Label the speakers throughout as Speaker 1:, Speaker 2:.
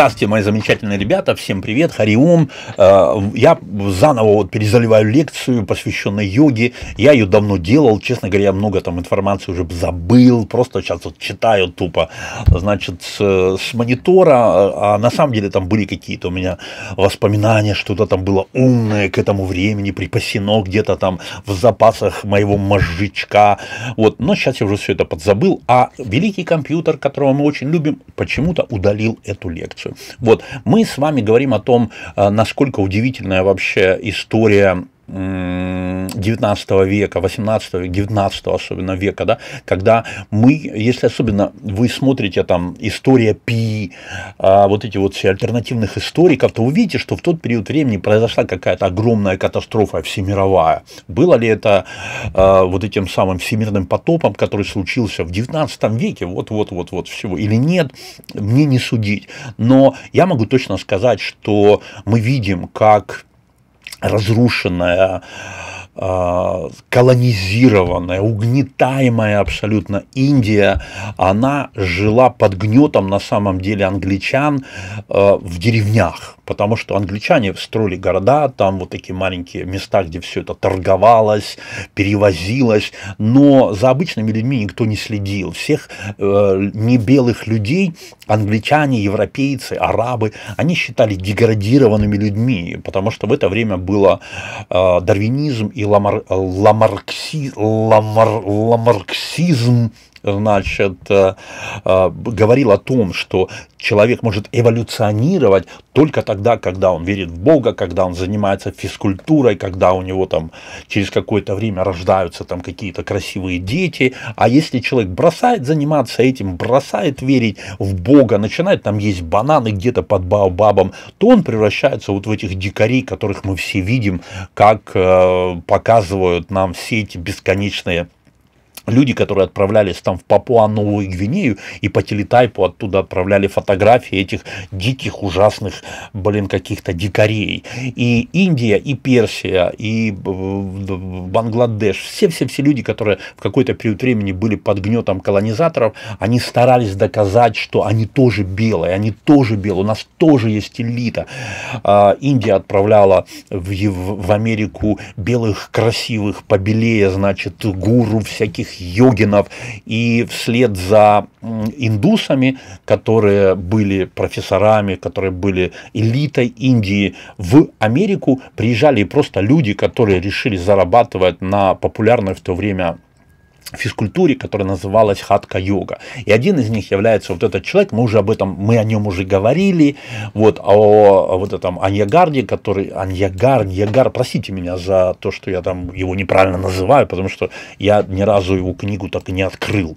Speaker 1: Здравствуйте, мои замечательные ребята, всем привет, хариум. Э, я заново вот перезаливаю лекцию, посвященную йоге. Я ее давно делал, честно говоря, я много там информации уже забыл, просто сейчас вот читаю тупо, значит, с, с монитора, а, а на самом деле там были какие-то у меня воспоминания, что-то там было умное к этому времени, припасено где-то там в запасах моего мозжечка, вот, но сейчас я уже все это подзабыл, а великий компьютер, которого мы очень любим, почему-то удалил эту лекцию. Вот. Мы с вами говорим о том, э, насколько удивительная вообще история 19 века, 18 19 особенно века, да, когда мы, если особенно вы смотрите там история Пи, а, вот эти вот все альтернативных историков, то увидите, что в тот период времени произошла какая-то огромная катастрофа всемировая. Было ли это а, вот этим самым всемирным потопом, который случился в 19 веке, вот-вот-вот-вот всего, или нет, мне не судить. Но я могу точно сказать, что мы видим, как разрушенная Э, колонизированная, угнетаемая абсолютно Индия, она жила под гнетом на самом деле англичан э, в деревнях, потому что англичане строили города, там вот такие маленькие места, где все это торговалось, перевозилось, но за обычными людьми никто не следил. Всех э, небелых людей англичане, европейцы, арабы, они считали деградированными людьми, потому что в это время было э, дарвинизм и ламар, ламаркси, ламар, ламарксизм значит, э, э, говорил о том, что человек может эволюционировать только тогда, когда он верит в Бога, когда он занимается физкультурой, когда у него там через какое-то время рождаются там какие-то красивые дети. А если человек бросает заниматься этим, бросает верить в Бога, начинает там есть бананы где-то под баобабом, то он превращается вот в этих дикарей, которых мы все видим, как э, показывают нам все эти бесконечные люди, которые отправлялись там в Папуа-Новую Гвинею и по телетайпу оттуда отправляли фотографии этих диких, ужасных, блин, каких-то дикарей. И Индия, и Персия, и э, Бангладеш, все-все-все люди, которые в какой-то период времени были под гнетом колонизаторов, они старались доказать, что они тоже белые, они тоже белые, у нас тоже есть элита. А, Индия отправляла в, в Америку белых красивых, побелее, значит, гуру всяких всяких йогинов, и вслед за индусами, которые были профессорами, которые были элитой Индии, в Америку приезжали просто люди, которые решили зарабатывать на популярной в то время физкультуре, которая называлась хатка-йога. И один из них является вот этот человек, мы уже об этом, мы о нем уже говорили, вот о, о вот этом Аньягарде, который, Аньягар, Аньягар, простите меня за то, что я там его неправильно называю, потому что я ни разу его книгу так и не открыл.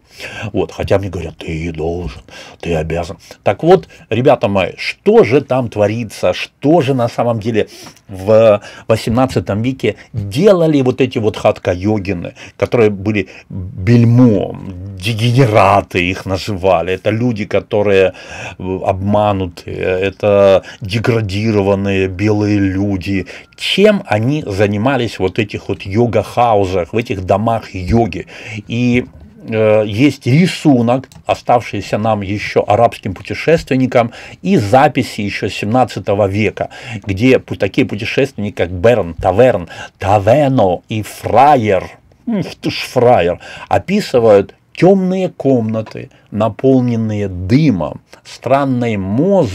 Speaker 1: Вот, хотя мне говорят, ты должен, ты обязан. Так вот, ребята мои, что же там творится, что же на самом деле в 18 веке делали вот эти вот хатка-йогины, которые были бельмом, дегенераты их называли, это люди, которые э, обмануты, это деградированные белые люди. Чем они занимались вот этих вот йога-хаузах, в этих домах йоги? И э, есть рисунок, оставшийся нам еще арабским путешественникам, и записи еще 17 века, где такие путешественники, как Берн, Таверн, Тавено и Фраер – ты ж фраер, описывают темные комнаты, наполненные дымом, странной, моз...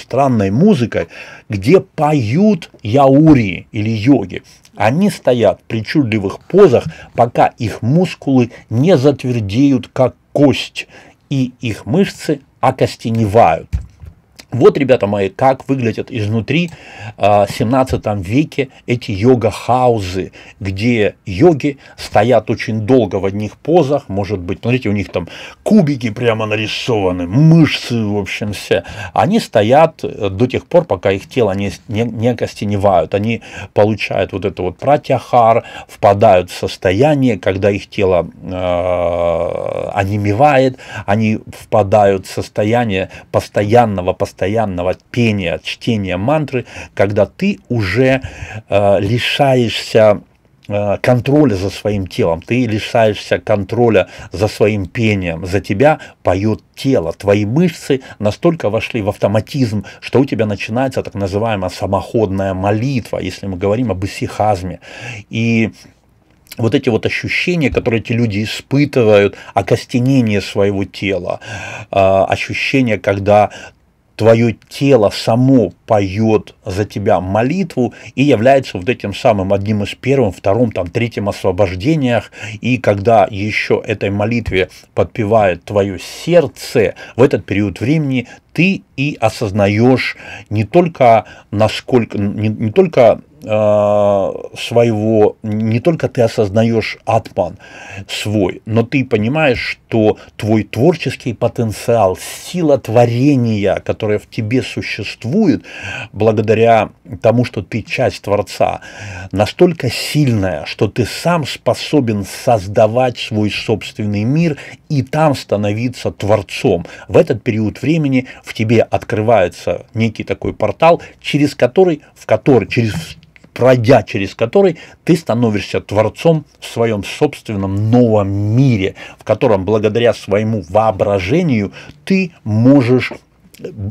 Speaker 1: странной музыкой, где поют яури или йоги. Они стоят в причудливых позах, пока их мускулы не затвердеют, как кость, и их мышцы окостеневают. Вот, ребята мои, как выглядят изнутри а, в 17 веке эти йога-хаузы, где йоги стоят очень долго в одних позах, может быть, смотрите, у них там кубики прямо нарисованы, мышцы, в общем, все. Они стоят э, до тех пор, пока их тело не, не, не костеневают, они получают вот это вот пратяхар, впадают в состояние, когда их тело э, онемевает, они впадают в состояние постоянного, постоянного постоянного пения, чтения мантры, когда ты уже э, лишаешься э, контроля за своим телом, ты лишаешься контроля за своим пением, за тебя поет тело, твои мышцы настолько вошли в автоматизм, что у тебя начинается так называемая самоходная молитва, если мы говорим об исихазме. И вот эти вот ощущения, которые эти люди испытывают, окостенение своего тела, э, ощущение, когда твое тело само поет за тебя молитву и является вот этим самым одним из первым, вторым, там, третьим освобождениях. И когда еще этой молитве подпевает твое сердце, в этот период времени ты и осознаешь не только, насколько, не, не только а, своего, не только ты осознаешь атман свой, но ты понимаешь, что твой творческий потенциал, сила творения, которая в тебе существует, благодаря тому, что ты часть Творца, настолько сильная, что ты сам способен создавать свой собственный мир и там становиться Творцом. В этот период времени в тебе открывается некий такой портал, через который, в который, через пройдя через который, ты становишься творцом в своем собственном новом мире, в котором благодаря своему воображению ты можешь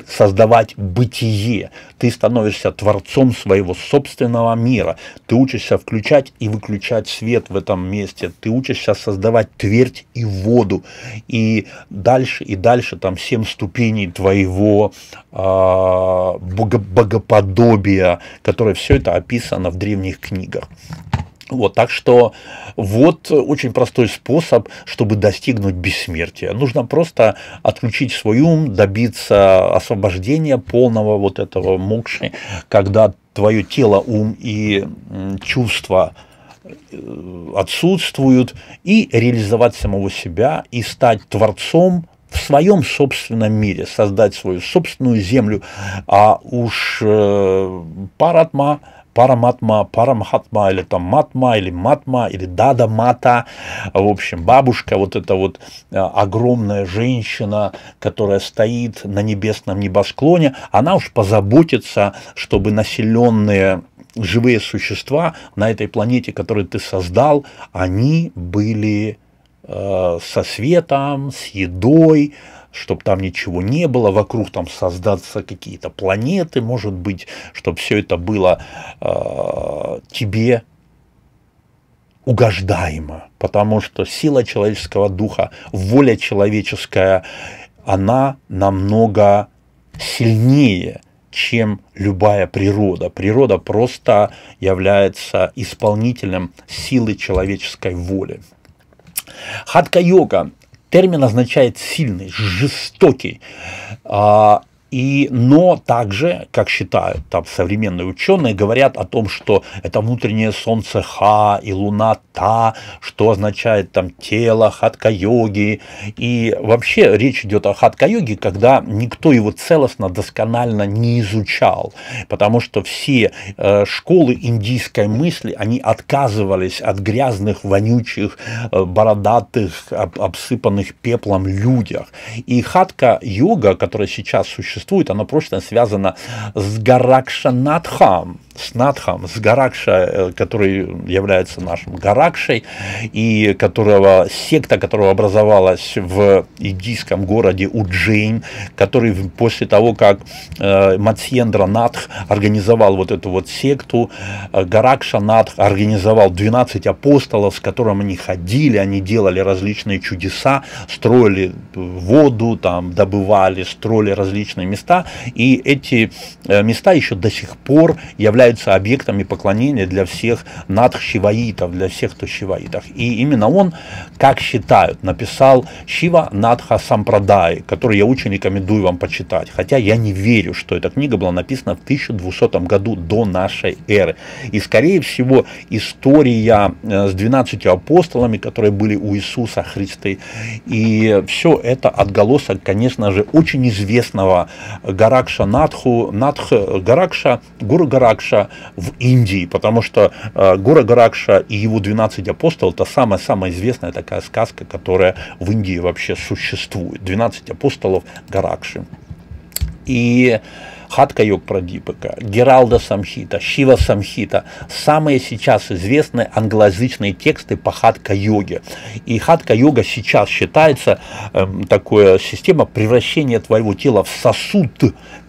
Speaker 1: создавать бытие. Ты становишься творцом своего собственного мира. Ты учишься включать и выключать свет в этом месте. Ты учишься создавать твердь и воду. И дальше, и дальше там семь ступеней твоего э, богоподобия, которое все это описано в древних книгах. Вот, так что вот очень простой способ, чтобы достигнуть бессмертия. Нужно просто отключить свой ум, добиться освобождения полного вот этого мокши, когда твое тело, ум и чувства э, отсутствуют, и реализовать самого себя, и стать творцом в своем собственном мире, создать свою собственную землю, а уж э, паратма – Параматма, Парамхатма, или там Матма, или Матма, или Дада Мата. В общем, бабушка, вот эта вот э, огромная женщина, которая стоит на небесном небосклоне, она уж позаботится, чтобы населенные живые существа на этой планете, которую ты создал, они были э, со светом, с едой, чтобы там ничего не было, вокруг там создаться какие-то планеты, может быть, чтобы все это было э, тебе угождаемо, потому что сила человеческого духа, воля человеческая, она намного сильнее, чем любая природа. Природа просто является исполнителем силы человеческой воли. Хатка-йога Термин означает сильный, жестокий. А, и, но также, как считают там современные ученые, говорят о том, что это внутреннее солнце Ха и луна Та, что означает там тело, хатка-йоги. И вообще речь идет о хатка-йоге, когда никто его целостно, досконально не изучал, потому что все э, школы индийской мысли, они отказывались от грязных, вонючих, э, бородатых, об, обсыпанных пеплом людях. И хатка-йога, которая сейчас существует, существует, оно прочно связано с Гаракшанатхам, с Надхом, с Гаракша, э, который является нашим Гаракшей, и которого, секта которого образовалась в индийском городе Уджейн, который после того, как э, Матсьендра Надх организовал вот эту вот секту, э, Гаракша Надх организовал 12 апостолов, с которыми они ходили, они делали различные чудеса, строили воду, там, добывали, строили различные места, и эти э, места еще до сих пор являются является и поклонения для всех надхшиваитов, для всех, кто шиваитах. И именно он, как считают, написал Шива Надха Сампрадай, который я очень рекомендую вам почитать. Хотя я не верю, что эта книга была написана в 1200 году до нашей эры. И, скорее всего, история э, с 12 апостолами, которые были у Иисуса Христа, и все это отголосок, конечно же, очень известного Гаракша Надху, Надх, Гаракша, Гуру Гаракша, в Индии, потому что э, Гора Гаракша и его 12 апостолов это самая-самая известная такая сказка, которая в Индии вообще существует. 12 апостолов Гаракши. И э, Хатка Хаткайог Прадипака, Гералда Самхита, Шива Самхита – самые сейчас известные англоязычные тексты по хатка-йоге. И хатка-йога сейчас считается э, эм, такая система превращения твоего тела в сосуд,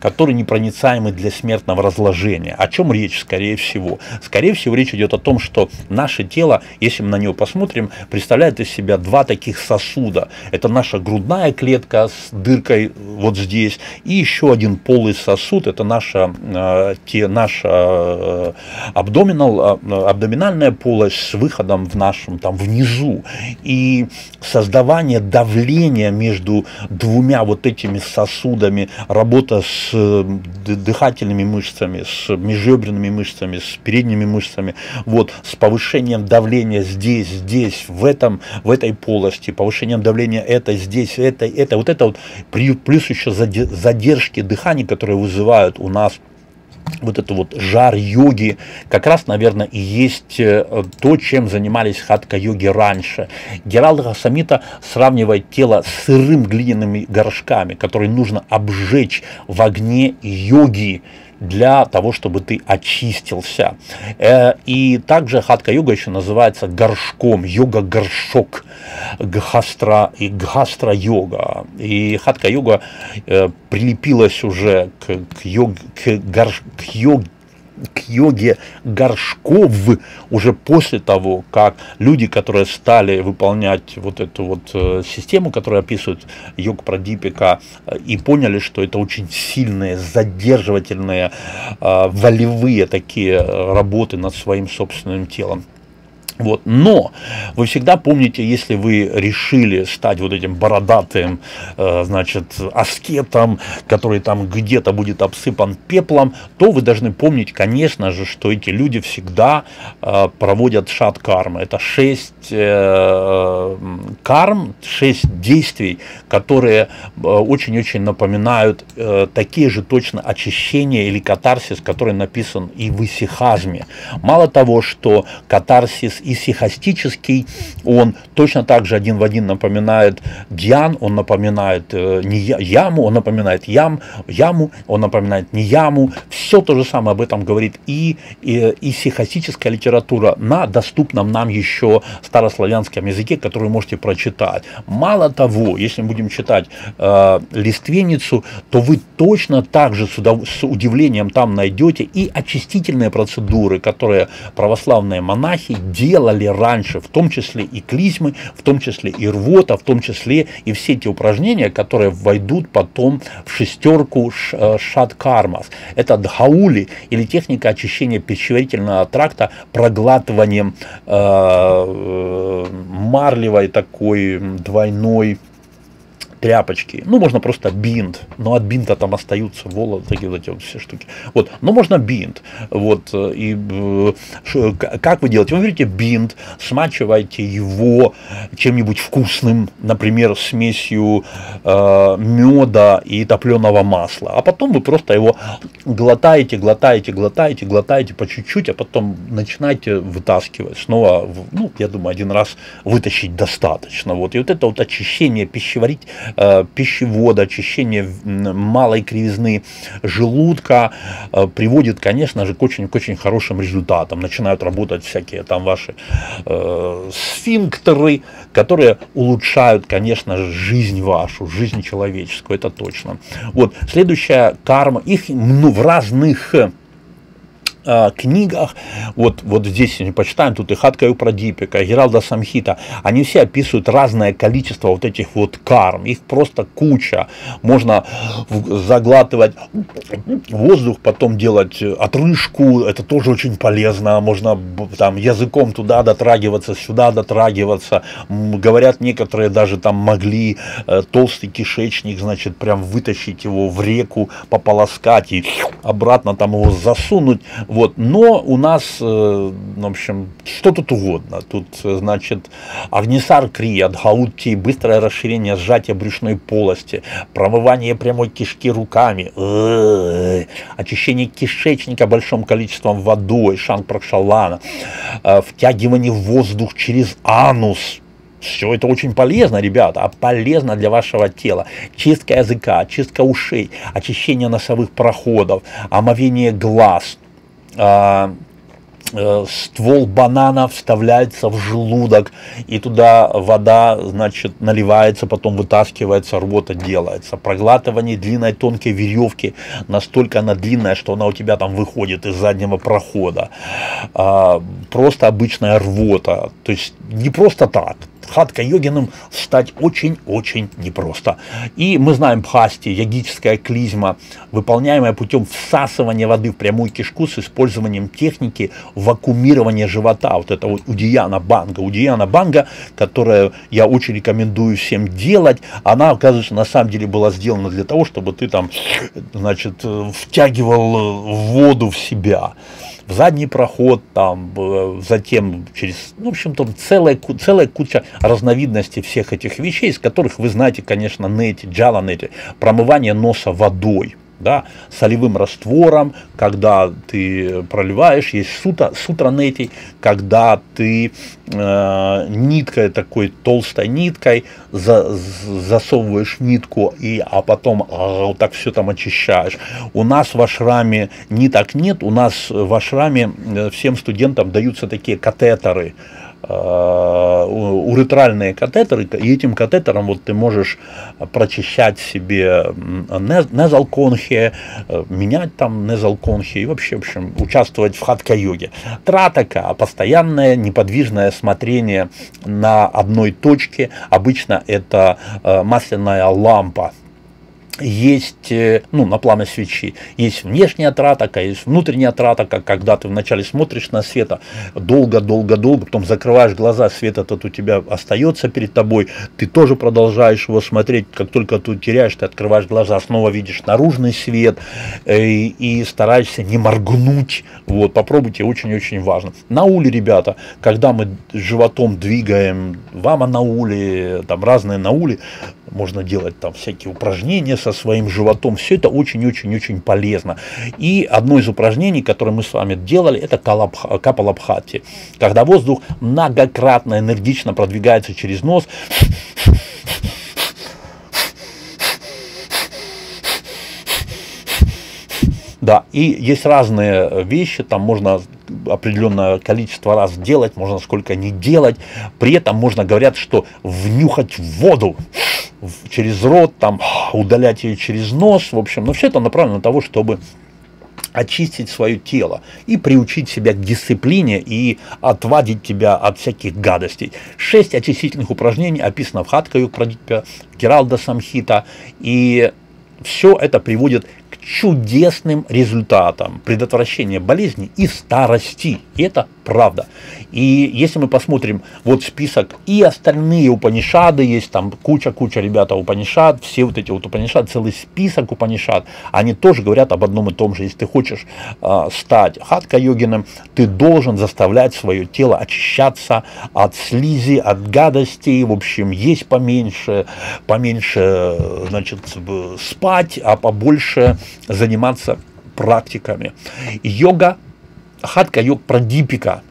Speaker 1: который непроницаемый для смертного разложения. О чем речь, скорее всего? Скорее всего, речь идет о том, что наше тело, если мы на него посмотрим, представляет из себя два таких сосуда. Это наша грудная клетка с дыркой вот здесь и еще один полый сосуд суд, это наша, э, те, наша э, абдоминал, э, абдоминальная полость с выходом в нашем, там, внизу. И создавание давления между двумя вот этими сосудами, работа с дыхательными мышцами, с межребряными мышцами, с передними мышцами, вот, с повышением давления здесь, здесь, в, этом, в этой полости, повышением давления это, здесь, это, это, вот это вот, плюс еще задержки дыхания, которые вызывают называют у нас вот это вот жар йоги, как раз, наверное, и есть э, то, чем занимались хатка-йоги раньше. Гералда Хасамита сравнивает тело с сырым глиняными горшками, которые нужно обжечь в огне йоги, для того, чтобы ты очистился. Э, и также хатка-йога еще называется горшком, йога-горшок, гхастра и гхастра-йога. И хатка-йога э, прилепилась уже к, к, йог, к, горш, к йоге к йоге Горшков уже после того, как люди, которые стали выполнять вот эту вот э, систему, которую описывают йог Прадипика, э, и поняли, что это очень сильные, задерживательные, э, волевые такие работы над своим собственным телом. Вот. Но вы всегда помните, если вы решили стать вот этим бородатым, э, значит, аскетом, который там где-то будет обсыпан пеплом, то вы должны помнить, конечно же, что эти люди всегда э, проводят шат кармы. Это шесть э, карм, шесть действий, которые очень-очень напоминают такие же точно очищения или катарсис, который написан и в Исихазме. Мало того, что катарсис и сихастический, он точно так же один в один напоминает Диан, он напоминает э, не яму, он напоминает ям, яму, он напоминает не яму, все то же самое об этом говорит и, и, и сихастическая литература на доступном нам еще старославянском языке, который вы можете прочитать. Мало того, если мы будем читать э, лиственницу, то вы точно так же с, удов... с удивлением там найдете и очистительные процедуры, которые православные монахи делают делали раньше, в том числе и клизмы, в том числе и рвота, в том числе и все эти упражнения, которые войдут потом в шестерку э, шаткармас. Это дхаули или техника очищения пищеварительного тракта проглатыванием э, э марлевой такой двойной тряпочки, ну, можно просто бинт, но от бинта там остаются волосы, такие вот эти вот все штуки. Вот, но можно бинт, вот, э, и э, шо, как вы делаете? Вы берете бинт, смачиваете его чем-нибудь вкусным, например, смесью э, меда и топленого масла, а потом вы просто его глотаете, глотаете, глотаете, глотаете по чуть-чуть, а потом начинаете вытаскивать снова, ну, я думаю, один раз вытащить достаточно, вот, и вот это вот очищение пищеварить Э, пищевода, очищение малой кривизны желудка э, приводит, конечно же, к очень, к очень хорошим результатам. Начинают работать всякие там ваши э, сфинктеры, которые улучшают, конечно же, жизнь вашу, жизнь человеческую, это точно. Вот, следующая карма, их ну, в разных э, а, книгах, вот, вот здесь мы почитаем, тут и Хатка и Прадипика, и Гералда Самхита, они все описывают разное количество вот этих вот карм, их просто куча, можно заглатывать воздух, потом делать отрыжку, это тоже очень полезно, можно там языком туда дотрагиваться, сюда дотрагиваться, говорят некоторые даже там могли э, толстый кишечник, значит, прям вытащить его в реку, пополоскать и обратно там его засунуть, вот. Но у нас, э, ну, в общем, что тут угодно. Тут, э, значит, Агнисар Кри, Адхаутки, быстрое расширение сжатия брюшной полости, промывание прямой кишки руками, э, очищение кишечника большим количеством водой, шанг-пракшалана, втягивание воздух через анус, все это очень полезно, ребята, а полезно для вашего тела. Чистка языка, чистка ушей, очищение носовых проходов, омовение глаз – а, э, ствол банана вставляется в желудок, и туда вода, значит, наливается, потом вытаскивается, рвота делается. Проглатывание длинной тонкой веревки, настолько она длинная, что она у тебя там выходит из заднего прохода. А, просто обычная рвота. То есть не просто так, Хатка-йогином стать очень-очень непросто. И мы знаем пхасти, ягическая клизма, выполняемая путем всасывания воды в прямую кишку с использованием техники вакуумирования живота. Вот это вот удияна банга. Удияна банга, которую я очень рекомендую всем делать, она, оказывается, на самом деле была сделана для того, чтобы ты там, значит, э, втягивал э, воду в себя в задний проход, там, затем через, ну, в общем, то целая, целая куча разновидностей всех этих вещей, из которых вы знаете, конечно, Нети, Джала Нети, промывание носа водой, да, солевым раствором, когда ты проливаешь, есть сута, сутранетий, когда ты э, ниткой такой толстой ниткой за, засовываешь нитку, и, а потом а, вот так все там очищаешь. У нас в ашраме ниток нет, у нас в ашраме э, всем студентам даются такие катетеры, Э, уретральные катетеры, и этим катетером вот ты можешь прочищать себе незалконхи, э, менять там незалконхи и вообще, в общем, участвовать в хатка-йоге. Тратака, постоянное неподвижное смотрение на одной точке, обычно это э, масляная лампа, есть, э, ну, на пламя свечи, есть внешняя отратака, есть внутренняя отратака, когда ты вначале смотришь на света долго-долго-долго, потом закрываешь глаза, свет этот у тебя остается перед тобой, ты тоже продолжаешь его смотреть, как только ты теряешь, ты открываешь глаза, снова видишь наружный свет и, э, и стараешься не моргнуть, вот, попробуйте, очень-очень важно. На уле, ребята, когда мы животом двигаем, вама на уле, там разные на уле, можно делать там всякие упражнения со своим животом, все это очень-очень-очень полезно. И одно из упражнений, которое мы с вами делали, это капалабхати, когда воздух многократно энергично продвигается через нос, Да, и есть разные вещи, там можно определенное количество раз делать, можно сколько не делать. При этом можно, говорят, что внюхать воду через рот, там, удалять ее через нос. В общем, но ну, все это направлено на того, чтобы очистить свое тело и приучить себя к дисциплине и отвадить тебя от всяких гадостей. Шесть очистительных упражнений описано в Хаткою Прадипе Гералда Самхита, и все это приводит чудесным результатом предотвращения болезни и старости. И это правда. И если мы посмотрим вот список и остальные Упанишады, есть там куча-куча ребята Упанишад, все вот эти вот Упанишад, целый список Упанишад, они тоже говорят об одном и том же. Если ты хочешь э, стать хатка-йогином, ты должен заставлять свое тело очищаться от слизи, от гадостей, в общем, есть поменьше, поменьше, значит, спать, а побольше заниматься практиками. Йога, хатка йог прадипика,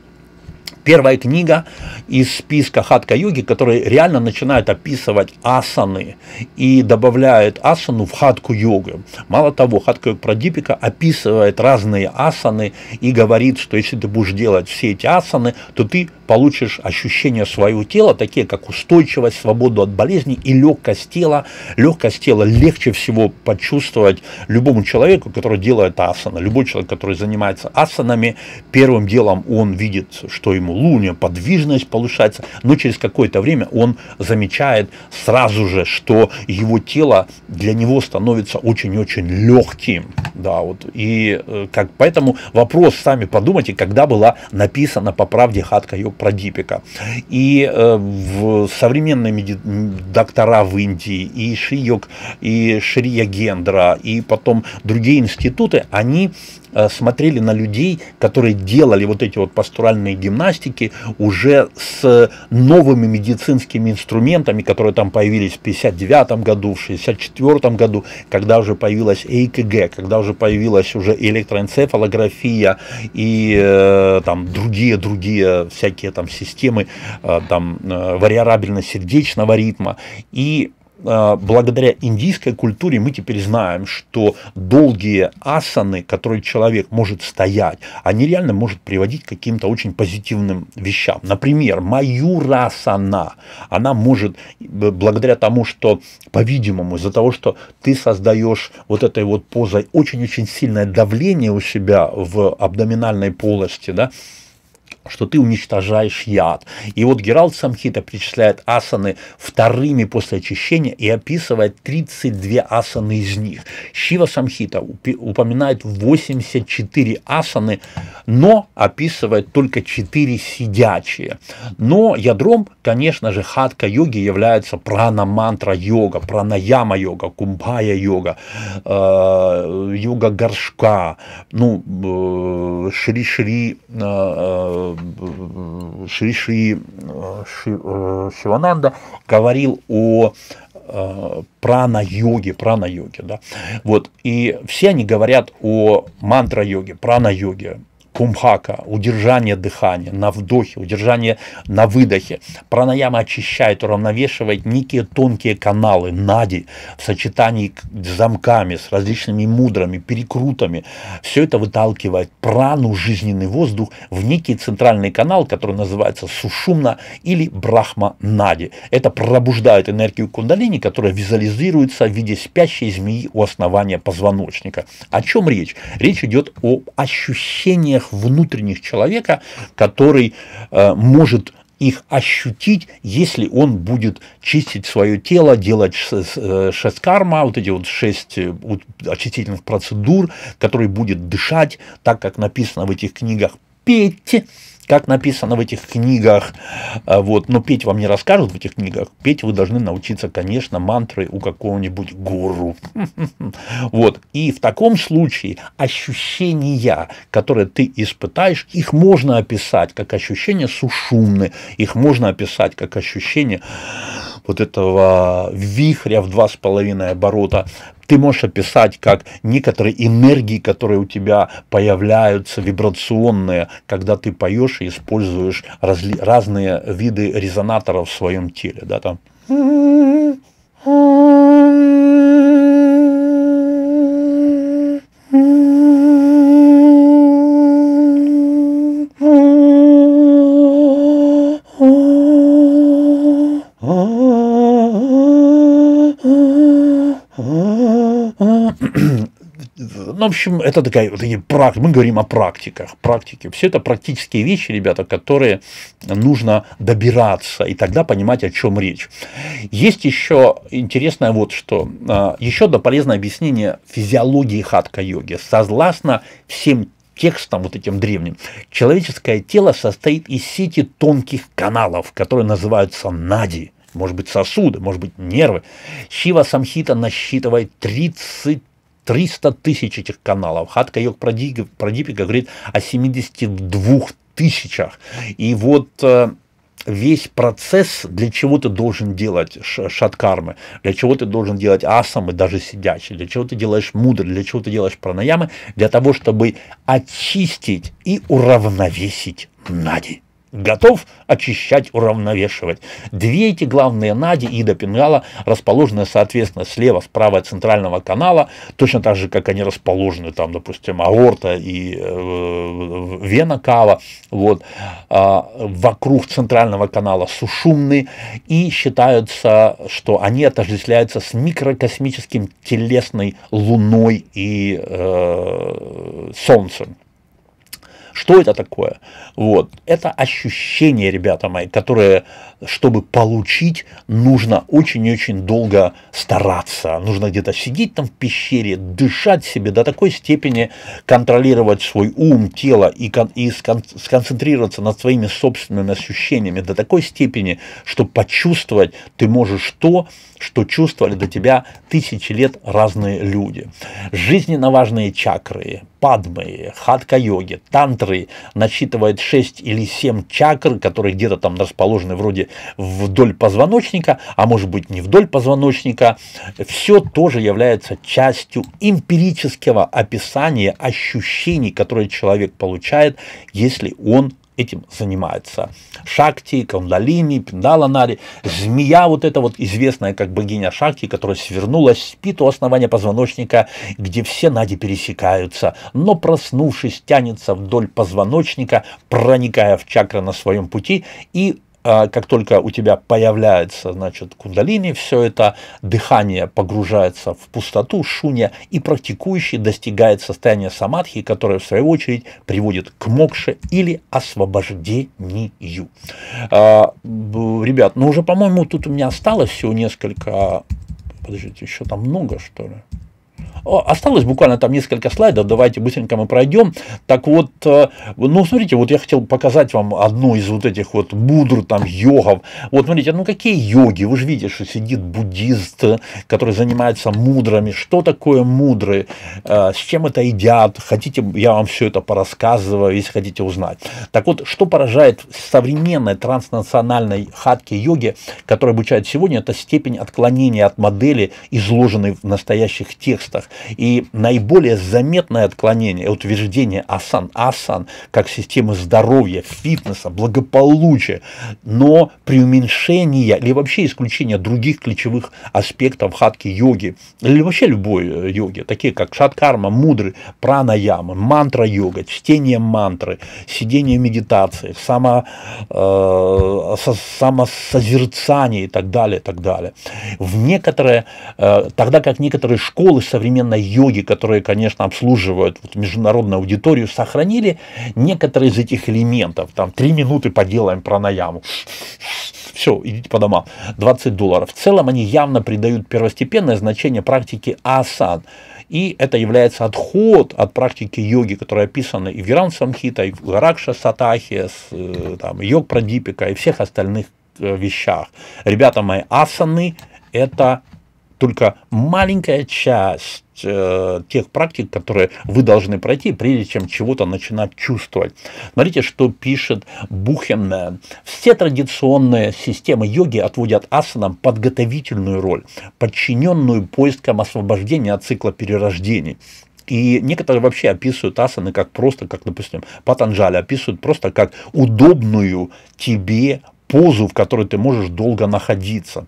Speaker 1: Первая книга из списка хатка йоги, который реально начинает описывать асаны и добавляет асану в хатку-йогу. Мало того, хатка-йог Прадипика описывает разные асаны и говорит, что если ты будешь делать все эти асаны, то ты получишь ощущения своего тела, такие как устойчивость, свободу от болезней и легкость тела. Легкость тела легче всего почувствовать любому человеку, который делает асаны. Любой человек, который занимается асанами, первым делом он видит, что ему луния, подвижность повышается, но через какое-то время он замечает сразу же, что его тело для него становится очень-очень легким. Да, вот, и э, как, поэтому вопрос, сами подумайте, когда была написана по правде хатка ее про Дипика. И э, в современные меди... доктора в Индии, и Шиёк, и Шрия Гендра, и потом другие институты, они Э, смотрели на людей, которые делали вот эти вот пастуральные гимнастики уже с новыми медицинскими инструментами, которые там появились в 59 году, в 64 году, когда уже появилась ЭКГ, когда уже появилась уже электроэнцефалография и э, там другие-другие всякие там системы, э, там э, вариабельно-сердечного ритма. И а, благодаря индийской культуре мы теперь знаем, что долгие асаны, которые человек может стоять, они реально может приводить к каким-то очень позитивным вещам. Например, маюрасана, она может, благодаря тому, что, по-видимому, из-за того, что ты создаешь вот этой вот позой очень-очень сильное давление у себя в абдоминальной полости, да, что ты уничтожаешь яд. И вот Гералд Самхита причисляет асаны вторыми после очищения и описывает 32 асаны из них. Шива Самхита упоминает 84 асаны, но описывает только 4 сидячие. Но ядром, конечно же, хатка-йоги является прана-мантра-йога, прана яма йога кумбая-йога, э, йога горшка, ну, э, шри-шри, э, э Шри Шри э, э, Шивананда говорил о э, прана-йоге, прана-йоге, да, вот, и все они говорят о мантра-йоге, прана-йоге, кумхака, удержание дыхания на вдохе, удержание на выдохе. Пранаяма очищает, уравновешивает некие тонкие каналы, нади, в сочетании с замками, с различными мудрами, перекрутами. Все это выталкивает прану, жизненный воздух, в некий центральный канал, который называется сушумна или брахма нади. Это пробуждает энергию кундалини, которая визуализируется в виде спящей змеи у основания позвоночника. О чем речь? Речь идет о ощущениях внутренних человека, который э, может их ощутить, если он будет чистить свое тело, делать э, шесть карма, вот эти вот шесть э, очистительных процедур, который будет дышать, так как написано в этих книгах, петь, как написано в этих книгах, э, вот, но петь вам не расскажут в этих книгах, петь вы должны научиться, конечно, мантры у какого-нибудь гуру. Вот, и в таком случае ощущения, которые ты испытаешь, их можно описать как ощущение сушумны, их можно описать как ощущение вот этого вихря в два с половиной оборота, ты можешь описать как некоторые энергии, которые у тебя появляются, вибрационные, когда ты поешь и используешь разли, разные виды резонаторов в своем теле. Да, там. общем, это такая вот эти, мы говорим о практиках, практики. Все это практические вещи, ребята, которые нужно добираться и тогда понимать, о чем речь. Есть еще интересное вот что. А, еще одно полезное объяснение физиологии хатка-йоги. Согласно всем текстом вот этим древним, человеческое тело состоит из сети тонких каналов, которые называются нади – может быть сосуды, может быть нервы. Шива Самхита насчитывает 30 300 тысяч этих каналов. Хатка Йог Прадипика говорит о 72 тысячах. И вот э, весь процесс, для чего ты должен делать шаткармы, для чего ты должен делать асамы, даже сидячие, для чего ты делаешь мудры, для чего ты делаешь пранаямы, для того, чтобы очистить и уравновесить нади готов очищать, уравновешивать. Две эти главные нади и до Пингала расположены, соответственно, слева, справа от центрального канала, точно так же, как они расположены, там, допустим, аорта и э, вена кава, вот, э, вокруг центрального канала сушумны, и считаются, что они отождествляются с микрокосмическим телесной луной и э, солнцем. Что это такое? Вот. Это ощущение, ребята мои, которое, чтобы получить, нужно очень-очень долго стараться. Нужно где-то сидеть там в пещере, дышать себе до такой степени, контролировать свой ум, тело и, кон и скон сконцентрироваться над своими собственными ощущениями до такой степени, что почувствовать ты можешь то, что чувствовали до тебя тысячи лет разные люди. Жизненно важные чакры, падмы, хатка-йоги, тантры насчитывает 6 или 7 чакр, которые где-то там расположены вроде вдоль позвоночника, а может быть не вдоль позвоночника. Все тоже является частью эмпирического описания ощущений, которые человек получает, если он этим занимается. Шакти, Кундалини, Пиндаланари, змея вот эта вот известная как богиня Шакти, которая свернулась, спит у основания позвоночника, где все нади пересекаются, но проснувшись, тянется вдоль позвоночника, проникая в чакры на своем пути и а, как только у тебя появляется, значит, кундалини, все это дыхание погружается в пустоту, шуня, и практикующий достигает состояния самадхи, которое, в свою очередь, приводит к мокше или освобождению. А, ребят, ну уже, по-моему, тут у меня осталось всего несколько... Подождите, еще там много, что ли? Осталось буквально там несколько слайдов, давайте быстренько мы пройдем. Так вот, э, ну, смотрите, вот я хотел показать вам одну из вот этих вот будр, там, йогов. Вот, смотрите, ну, какие йоги? Вы же видите, что сидит буддист, который занимается мудрами. Что такое мудры? Э, с чем это едят? Хотите, я вам все это порассказываю, если хотите узнать. Так вот, что поражает современной транснациональной хатке йоги, которая обучает сегодня, это степень отклонения от модели, изложенной в настоящих текстах текстах. И наиболее заметное отклонение – утверждение асан, асан как системы здоровья, фитнеса, благополучия, но при уменьшении или вообще исключение других ключевых аспектов хатки-йоги или вообще любой э, йоги, такие как шаткарма, мудры, пранаяма, мантра-йога, чтение мантры, сидение медитации, само, э, со, самосозерцание и так далее, и так далее. В некоторые, э, тогда как некоторые школы современной йоги, которые, конечно, обслуживают вот международную аудиторию, сохранили некоторые из этих элементов. Там три минуты поделаем пранаяму. Все, идите по домам. 20 долларов. В целом они явно придают первостепенное значение практике асан. И это является отход от практики йоги, которая описана и в Иран Самхита, и в Гаракша Сатахе, с, э, там, йог Прадипика и всех остальных э, вещах. Ребята мои, асаны – это только маленькая часть э, тех практик, которые вы должны пройти, прежде чем чего-то начинать чувствовать. Смотрите, что пишет Бухен. Все традиционные системы йоги отводят асанам подготовительную роль, подчиненную поискам освобождения от цикла перерождений. И некоторые вообще описывают асаны как просто, как, допустим, Патанджали, описывают просто как удобную тебе позу, в которой ты можешь долго находиться.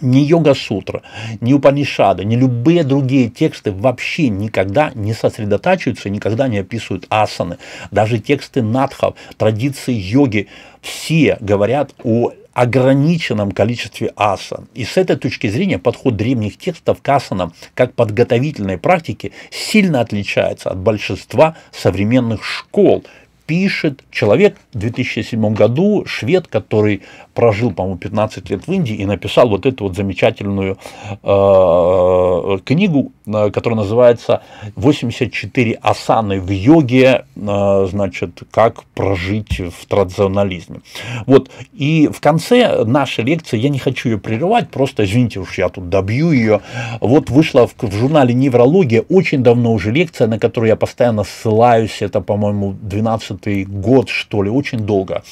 Speaker 1: Ни йога-сутра, ни Упанишада, ни любые другие тексты вообще никогда не сосредотачиваются, никогда не описывают асаны. Даже тексты надхов, традиции йоги, все говорят о ограниченном количестве асан. И с этой точки зрения подход древних текстов к асанам как подготовительной практике сильно отличается от большинства современных школ, пишет человек в 2007 году, швед, который прожил, по-моему, 15 лет в Индии и написал вот эту вот замечательную э, книгу, э, которая называется «84 асаны в йоге», э, значит, как прожить в традиционализме. Вот, и в конце нашей лекции, я не хочу ее прерывать, просто, извините уж, я тут добью ее, вот вышла в, в журнале «Неврология» очень давно уже лекция, на которую я постоянно ссылаюсь, это, по-моему, 12 2014 год, что ли, очень долго.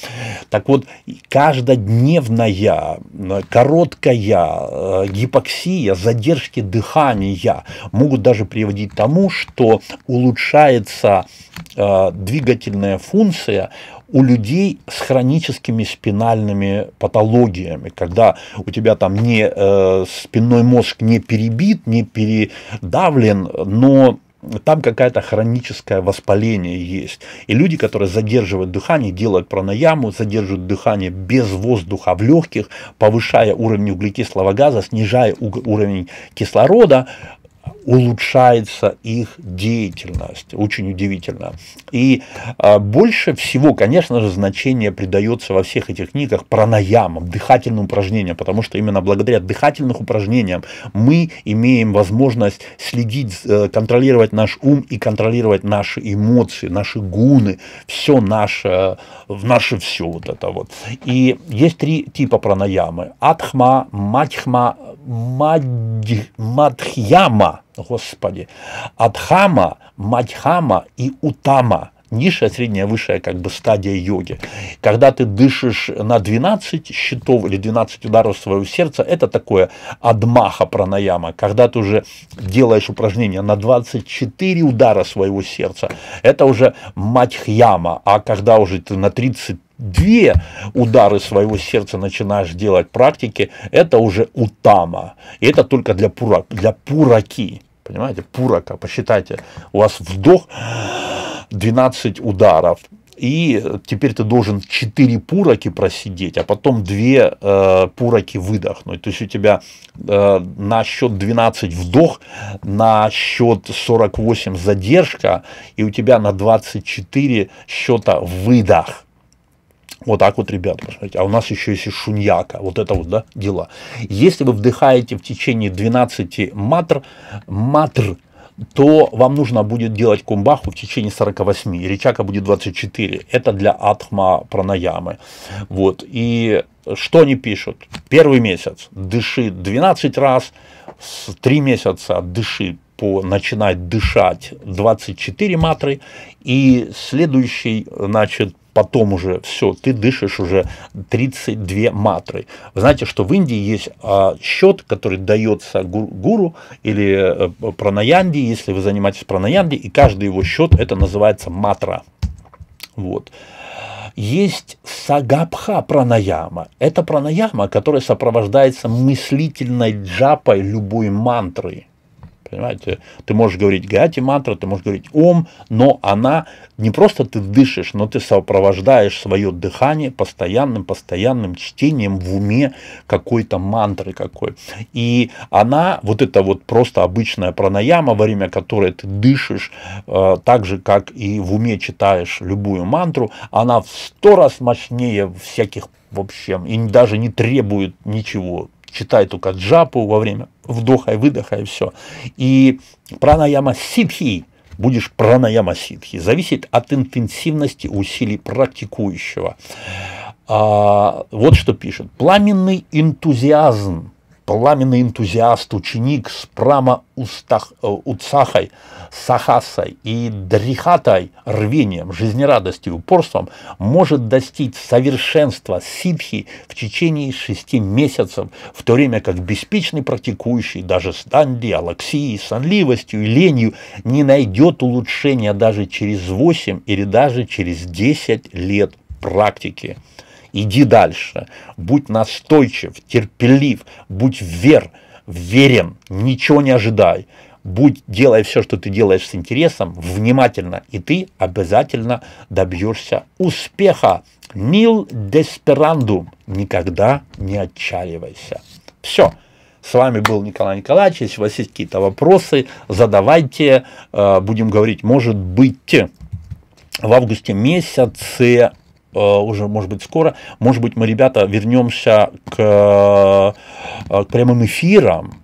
Speaker 1: Так вот, каждодневная э, короткая э, гипоксия, задержки дыхания могут даже приводить к тому, что улучшается э, двигательная функция у людей с хроническими спинальными патологиями, когда у тебя там не э, спинной мозг не перебит, не передавлен, но там какая-то хроническое воспаление есть. И люди, которые задерживают дыхание, делают пранаяму, задерживают дыхание без воздуха в легких, повышая уровень углекислого газа, снижая уровень кислорода, улучшается их деятельность. Очень удивительно. И а, больше всего, конечно же, значение придается во всех этих книгах пранаямам, дыхательным упражнениям, потому что именно благодаря дыхательным упражнениям мы имеем возможность следить, э, контролировать наш ум и контролировать наши эмоции, наши гуны, все наше, наше все вот это вот. И есть три типа пранаямы. Атхма, матхма, мадхьяма Господи, Адхама, Мадхама и Утама – низшая, средняя, высшая как бы стадия йоги. Когда ты дышишь на 12 щитов или 12 ударов своего сердца, это такое адмаха пранаяма. Когда ты уже делаешь упражнение на 24 удара своего сердца, это уже матьхьяма. А когда уже ты на 30 две удары своего сердца начинаешь делать практики, это уже утама. И это только для, пурак, для пураки. Понимаете, пурака, посчитайте, у вас вдох 12 ударов, и теперь ты должен 4 пураки просидеть, а потом 2 э, пураки выдохнуть. То есть у тебя э, на счет 12 вдох, на счет 48 задержка, и у тебя на 24 счета выдох. Вот так вот, ребят, посмотрите. А у нас еще есть и шуньяка. Вот это вот, да, дела. Если вы вдыхаете в течение 12 матр, матр, то вам нужно будет делать кумбаху в течение 48, речака будет 24. Это для атхма пранаямы. Вот. И что они пишут? Первый месяц дыши 12 раз, 3 месяца дыши по начинать дышать 24 матры, и следующий, значит, потом уже все, ты дышишь уже 32 матры. Вы знаете, что в Индии есть а, счет, который дается гуру или э, пранаянди, если вы занимаетесь пранаянди, и каждый его счет, это называется матра. Вот есть сагабха пранаяма. Это пранаяма, которая сопровождается мыслительной джапой любой мантры. Понимаете, ты можешь говорить гати мантра, ты можешь говорить ом, но она не просто ты дышишь, но ты сопровождаешь свое дыхание постоянным, постоянным чтением в уме какой-то мантры какой. И она, вот это вот просто обычная пранаяма, во время которой ты дышишь, э, так же, как и в уме читаешь любую мантру, она в сто раз мощнее всяких вообще, и даже не требует ничего читай только джапу во время вдоха и выдоха, и все. И пранаяма ситхи, будешь пранаяма ситхи, зависит от интенсивности усилий практикующего. А, вот что пишет. Пламенный энтузиазм пламенный энтузиаст, ученик с Прама Устах, э, Уцахой, Сахасой и Дрихатой рвением, жизнерадостью и упорством может достичь совершенства ситхи в течение шести месяцев, в то время как беспечный практикующий даже с данди, алаксией, сонливостью и ленью не найдет улучшения даже через восемь или даже через десять лет практики. Иди дальше. Будь настойчив, терпелив, будь вер, верен, ничего не ожидай. Будь, делай все, что ты делаешь с интересом, внимательно, и ты обязательно добьешься успеха. Нил Десперандум. Никогда не отчаивайся. Все. С вами был Николай Николаевич. Если у вас есть какие-то вопросы, задавайте. Э, будем говорить, может быть, в августе месяце Э, уже, может быть, скоро. Может быть, мы, ребята, вернемся к, э, к прямым эфирам.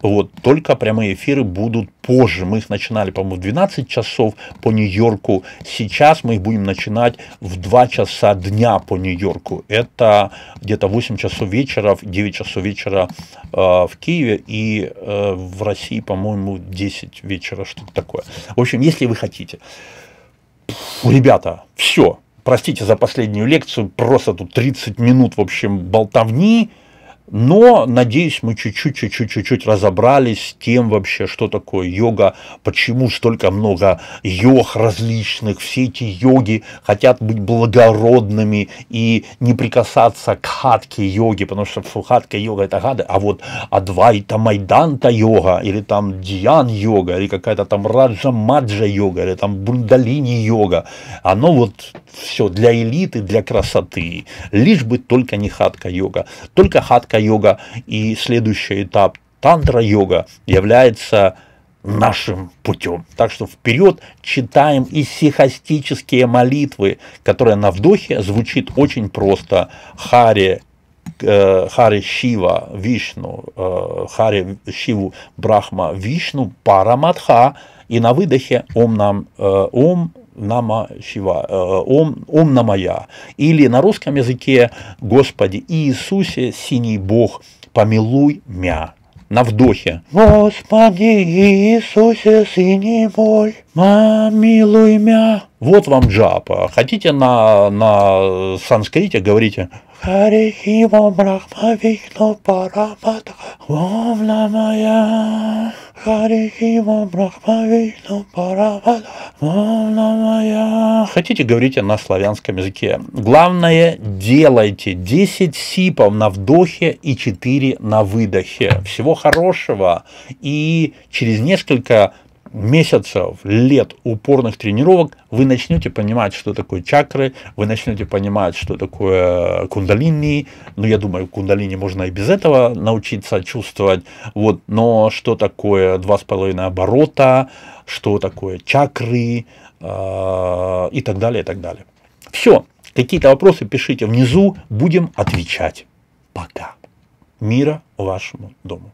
Speaker 1: Вот, только прямые эфиры будут позже. Мы их начинали, по-моему, в 12 часов по Нью-Йорку. Сейчас мы их будем начинать в 2 часа дня по Нью-Йорку. Это где-то 8 часов вечера, 9 часов вечера э, в Киеве и э, в России, по-моему, 10 вечера, что-то такое. В общем, если вы хотите. Ребята, все. Простите за последнюю лекцию, просто тут 30 минут, в общем, болтовни. Но, надеюсь, мы чуть-чуть, чуть-чуть, чуть-чуть разобрались с тем вообще, что такое йога, почему столько много йог различных, все эти йоги хотят быть благородными и не прикасаться к хатке йоги, потому что хатка йога это гады, а вот адвайта майданта йога, или там дьян йога, или какая-то там раджа маджа йога, или там бундалини йога, оно вот все для элиты, для красоты, лишь бы только не хатка йога, только хатка хатха-йога и следующий этап тантра-йога является нашим путем. Так что вперед читаем и сихастические молитвы, которые на вдохе звучит очень просто. Харе, э, Харе Шива Вишну, э, Харе Шиву Брахма Вишну Параматха, и на выдохе Ом нам э, Ом Нама Шива, э, Ом, Ом Намая, или на русском языке «Господи Иисусе, синий Бог, помилуй мя» на вдохе. Господи Иисусе, синий мой, Милуй мя. Вот вам джапа. Хотите на, на санскрите, говорите. Харихива брахма вишну параматха ом намая. Харихива брахма вишну параматха Хотите, говорите на славянском языке. Главное, делайте 10 сипов на вдохе и 4 на выдохе. Всего хорошего. И через несколько месяцев, лет упорных тренировок вы начнете понимать, что такое чакры, вы начнете понимать, что такое кундалини. Ну, я думаю, кундалини можно и без этого научиться чувствовать. Вот, но что такое два с половиной оборота, что такое чакры э, и так далее, и так далее. Все. Какие-то вопросы пишите внизу, будем отвечать. Пока. Мира вашему дому.